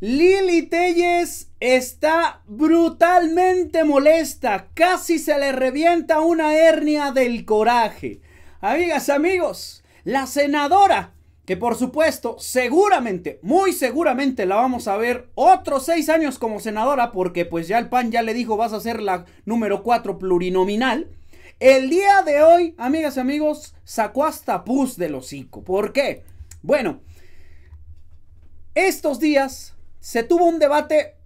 Lili Telles está brutalmente molesta, casi se le revienta una hernia del coraje. Amigas, amigos, la senadora, que por supuesto, seguramente, muy seguramente la vamos a ver otros seis años como senadora, porque pues ya el PAN ya le dijo vas a ser la número cuatro plurinominal. El día de hoy, amigas y amigos, sacó hasta pus del hocico. ¿Por qué? Bueno, estos días se tuvo un debate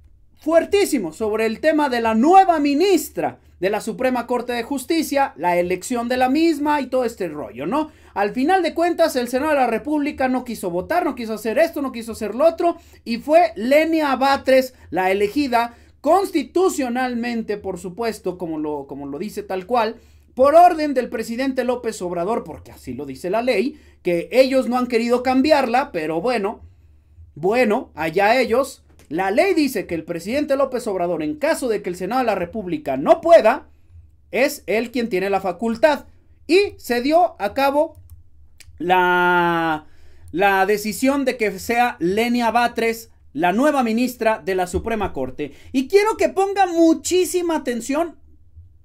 fuertísimo sobre el tema de la nueva ministra de la Suprema Corte de Justicia, la elección de la misma y todo este rollo, ¿no? Al final de cuentas, el Senado de la República no quiso votar, no quiso hacer esto, no quiso hacer lo otro, y fue Lenia Batres la elegida constitucionalmente, por supuesto, como lo, como lo dice tal cual, por orden del presidente López Obrador, porque así lo dice la ley, que ellos no han querido cambiarla, pero bueno, bueno, allá ellos. La ley dice que el presidente López Obrador, en caso de que el Senado de la República no pueda, es él quien tiene la facultad. Y se dio a cabo la, decisión de que sea Lenia Batres la nueva ministra de la Suprema Corte. Y quiero que ponga muchísima atención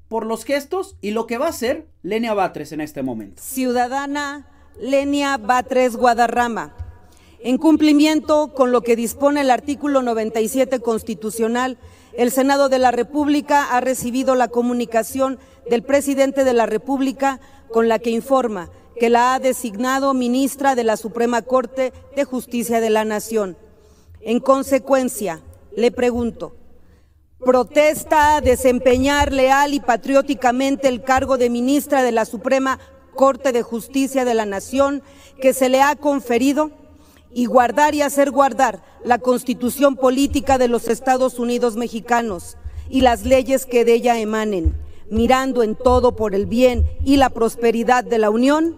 por los gestos y lo que va a hacer Lenia Batres en este momento. Ciudadana Lenia Batres Guadarrama en cumplimiento con lo que dispone el artículo 97 constitucional, el Senado de la República ha recibido la comunicación del presidente de la República con la que informa que la ha designado ministra de la Suprema Corte de Justicia de la Nación. En consecuencia, le pregunto, ¿protesta a desempeñar leal y patrióticamente el cargo de ministra de la Suprema Corte de Justicia de la Nación que se le ha conferido? y guardar y hacer guardar la constitución política de los Estados Unidos mexicanos y las leyes que de ella emanen, mirando en todo por el bien y la prosperidad de la Unión?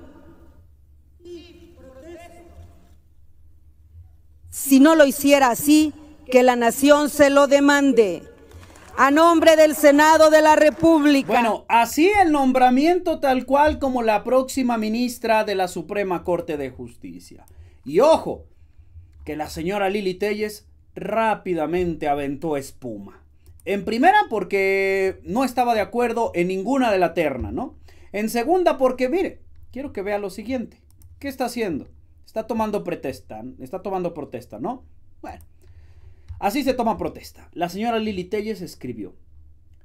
Si no lo hiciera así, que la nación se lo demande. A nombre del Senado de la República. Bueno, así el nombramiento tal cual como la próxima ministra de la Suprema Corte de Justicia. Y ojo, que la señora Lili Telles rápidamente aventó espuma. En primera porque no estaba de acuerdo en ninguna de la terna, ¿no? En segunda porque, mire, quiero que vea lo siguiente. ¿Qué está haciendo? Está tomando protesta, está tomando protesta, ¿no? Bueno, así se toma protesta. La señora Lili Telles escribió.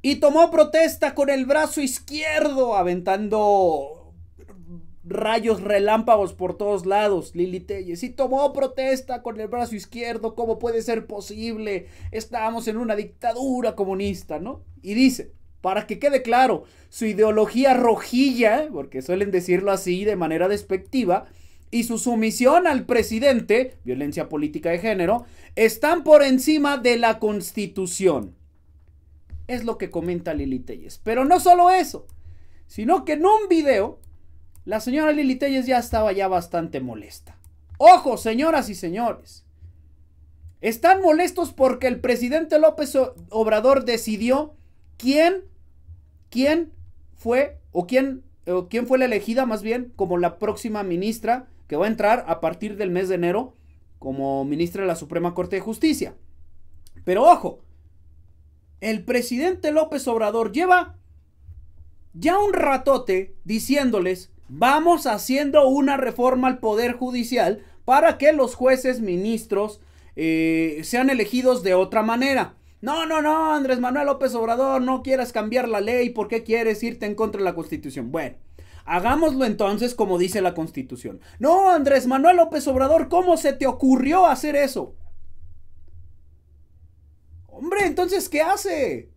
Y tomó protesta con el brazo izquierdo, aventando rayos relámpagos por todos lados, Lili Telles. Y tomó protesta con el brazo izquierdo, ¿cómo puede ser posible? Estamos en una dictadura comunista, ¿no? Y dice, para que quede claro, su ideología rojilla, porque suelen decirlo así de manera despectiva, y su sumisión al presidente, violencia política de género, están por encima de la constitución. Es lo que comenta Lili Telles. Pero no solo eso, sino que en un video la señora Lili Telles ya estaba ya bastante molesta. Ojo, señoras y señores. Están molestos porque el presidente López Obrador decidió quién, quién fue o quién, o quién fue la elegida más bien como la próxima ministra que va a entrar a partir del mes de enero como ministra de la Suprema Corte de Justicia. Pero ojo, el presidente López Obrador lleva ya un ratote diciéndoles vamos haciendo una reforma al Poder Judicial para que los jueces ministros eh, sean elegidos de otra manera. No, no, no, Andrés Manuel López Obrador, no quieras cambiar la ley, ¿por qué quieres irte en contra de la Constitución? Bueno, hagámoslo entonces como dice la Constitución. No, Andrés Manuel López Obrador, ¿cómo se te ocurrió hacer eso? Hombre, entonces, ¿qué hace?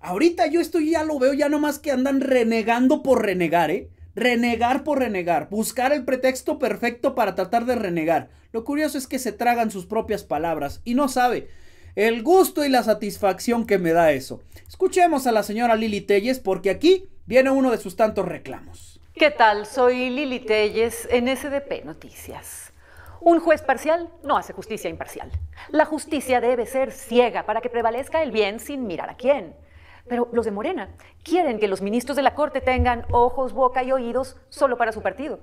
Ahorita yo estoy, ya lo veo, ya nomás que andan renegando por renegar, ¿eh? renegar por renegar, buscar el pretexto perfecto para tratar de renegar. Lo curioso es que se tragan sus propias palabras y no sabe el gusto y la satisfacción que me da eso. Escuchemos a la señora Lili Telles porque aquí viene uno de sus tantos reclamos. ¿Qué tal? Soy Lili Telles en SDP Noticias. Un juez parcial no hace justicia imparcial. La justicia debe ser ciega para que prevalezca el bien sin mirar a quién. Pero los de Morena quieren que los ministros de la Corte tengan ojos, boca y oídos solo para su partido.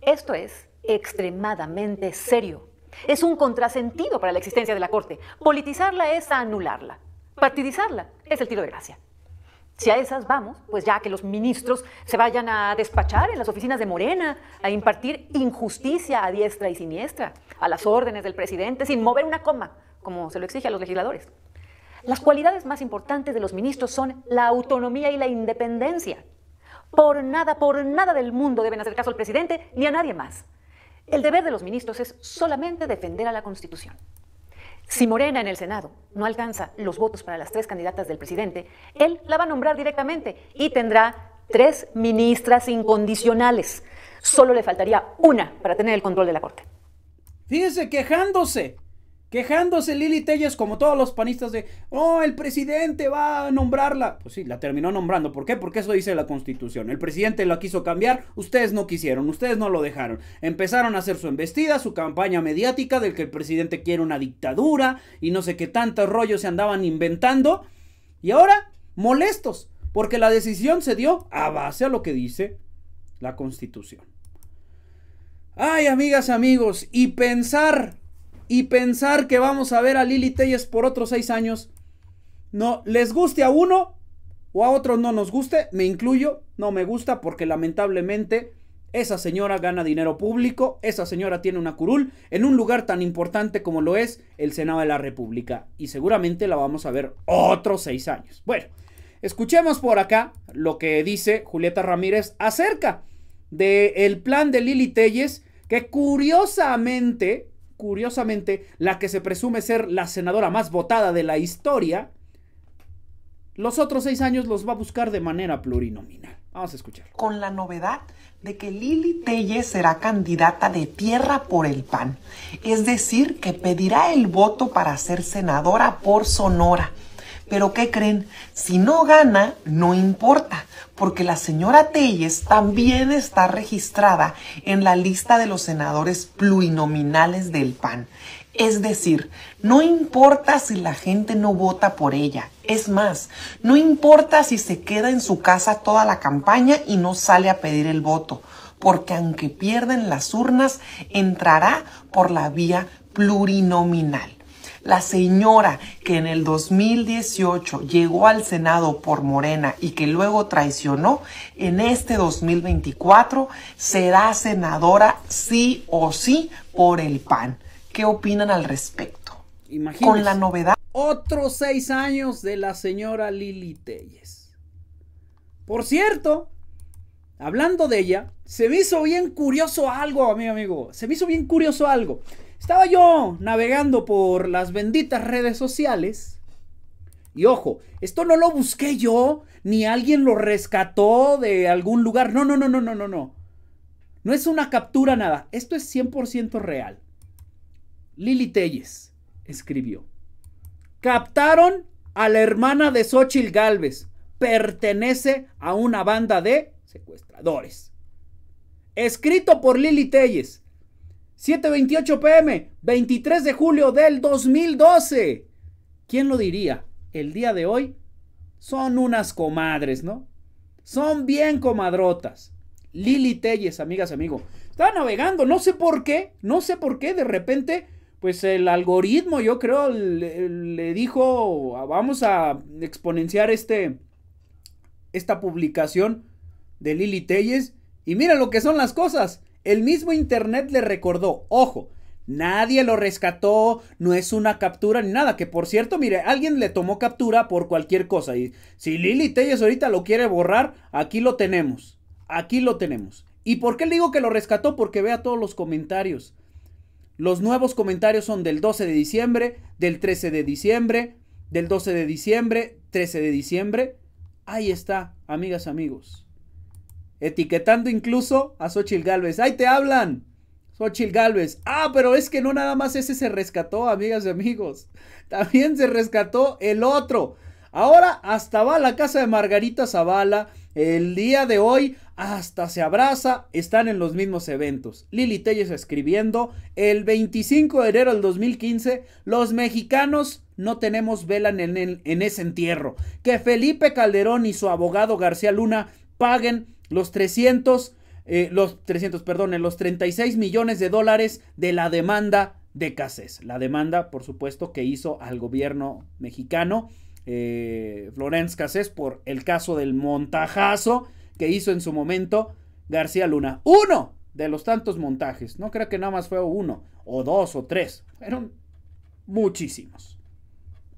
Esto es extremadamente serio. Es un contrasentido para la existencia de la Corte. Politizarla es anularla. Partidizarla es el tiro de gracia. Si a esas vamos, pues ya que los ministros se vayan a despachar en las oficinas de Morena, a impartir injusticia a diestra y siniestra, a las órdenes del presidente, sin mover una coma, como se lo exige a los legisladores. Las cualidades más importantes de los ministros son la autonomía y la independencia. Por nada, por nada del mundo deben hacer caso al presidente ni a nadie más. El deber de los ministros es solamente defender a la Constitución. Si Morena en el Senado no alcanza los votos para las tres candidatas del presidente, él la va a nombrar directamente y tendrá tres ministras incondicionales. Solo le faltaría una para tener el control de la Corte. Fíjese quejándose. Quejándose Lili Telles, como todos los panistas, de, oh, el presidente va a nombrarla. Pues sí, la terminó nombrando. ¿Por qué? Porque eso dice la constitución. El presidente la quiso cambiar, ustedes no quisieron, ustedes no lo dejaron. Empezaron a hacer su embestida, su campaña mediática del que el presidente quiere una dictadura y no sé qué tantos rollos se andaban inventando. Y ahora, molestos, porque la decisión se dio a base a lo que dice la constitución. Ay, amigas, amigos, y pensar y pensar que vamos a ver a Lili Telles por otros seis años. No, les guste a uno o a otro no nos guste, me incluyo, no me gusta porque lamentablemente esa señora gana dinero público, esa señora tiene una curul en un lugar tan importante como lo es el Senado de la República y seguramente la vamos a ver otros seis años. Bueno, escuchemos por acá lo que dice Julieta Ramírez acerca del el plan de Lili Telles que curiosamente curiosamente, la que se presume ser la senadora más votada de la historia, los otros seis años los va a buscar de manera plurinominal. Vamos a escuchar. Con la novedad de que Lili Telle será candidata de tierra por el PAN, es decir, que pedirá el voto para ser senadora por Sonora. Pero ¿qué creen? Si no gana, no importa, porque la señora Telles también está registrada en la lista de los senadores plurinominales del PAN. Es decir, no importa si la gente no vota por ella. Es más, no importa si se queda en su casa toda la campaña y no sale a pedir el voto, porque aunque pierden las urnas, entrará por la vía plurinominal. La señora que en el 2018 llegó al Senado por Morena y que luego traicionó, en este 2024 será senadora sí o sí por el PAN. ¿Qué opinan al respecto? Imagínense, Con la novedad. Otros seis años de la señora Lili Telles. Por cierto, hablando de ella, se me hizo bien curioso algo, amigo, amigo. Se me hizo bien curioso algo. Estaba yo navegando por las benditas redes sociales. Y ojo, esto no lo busqué yo, ni alguien lo rescató de algún lugar. No, no, no, no, no, no, no. No es una captura nada. Esto es 100% real. Lili Telles escribió. Captaron a la hermana de Xochitl Galvez. Pertenece a una banda de secuestradores. Escrito por Lili Telles. 7:28 pm, 23 de julio del 2012. ¿Quién lo diría? El día de hoy son unas comadres, ¿no? Son bien comadrotas. Lili Telles, amigas, amigo. Está navegando, no sé por qué, no sé por qué, de repente, pues el algoritmo, yo creo, le, dijo, vamos a exponenciar este, esta publicación de Lili Telles. Y mira lo que son las cosas. El mismo Internet le recordó, ojo, nadie lo rescató, no es una captura ni nada, que por cierto, mire, alguien le tomó captura por cualquier cosa y si Lili Telles ahorita lo quiere borrar, aquí lo tenemos, aquí lo tenemos. ¿Y por qué le digo que lo rescató? Porque vea todos los comentarios. Los nuevos comentarios son del 12 de diciembre, del 13 de diciembre, del 12 de diciembre, 13 de diciembre. Ahí está, amigas, amigos etiquetando incluso a Xochil Gálvez. ¡Ahí te hablan! Xochil Gálvez. Ah, pero es que no nada más ese se rescató, amigas y amigos. También se rescató el otro. Ahora hasta va a la casa de Margarita Zavala. El día de hoy hasta se abraza. Están en los mismos eventos. Lili Telles escribiendo. El 25 de enero del 2015, los mexicanos no tenemos vela en, en ese entierro. Que Felipe Calderón y su abogado García Luna paguen los 300, eh, los 300, perdón, en los 36 millones de dólares de la demanda de Cassés. E la demanda, por supuesto, que hizo al gobierno mexicano eh, Florence e por el caso del montajazo que hizo en su momento García Luna. Uno de los tantos montajes. No creo que nada más fue uno, o dos, o tres. Fueron muchísimos.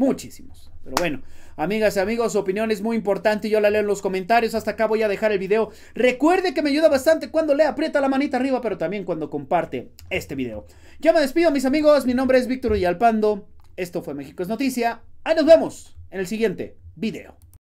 Muchísimos. Pero bueno, amigas y amigos, su opinión es muy importante. Yo la leo en los comentarios. Hasta acá voy a dejar el video. Recuerde que me ayuda bastante cuando le aprieta la manita arriba, pero también cuando comparte este video. Ya me despido, mis amigos. Mi nombre es Víctor Villalpando. Esto fue México es Noticia. Ahí nos vemos en el siguiente video.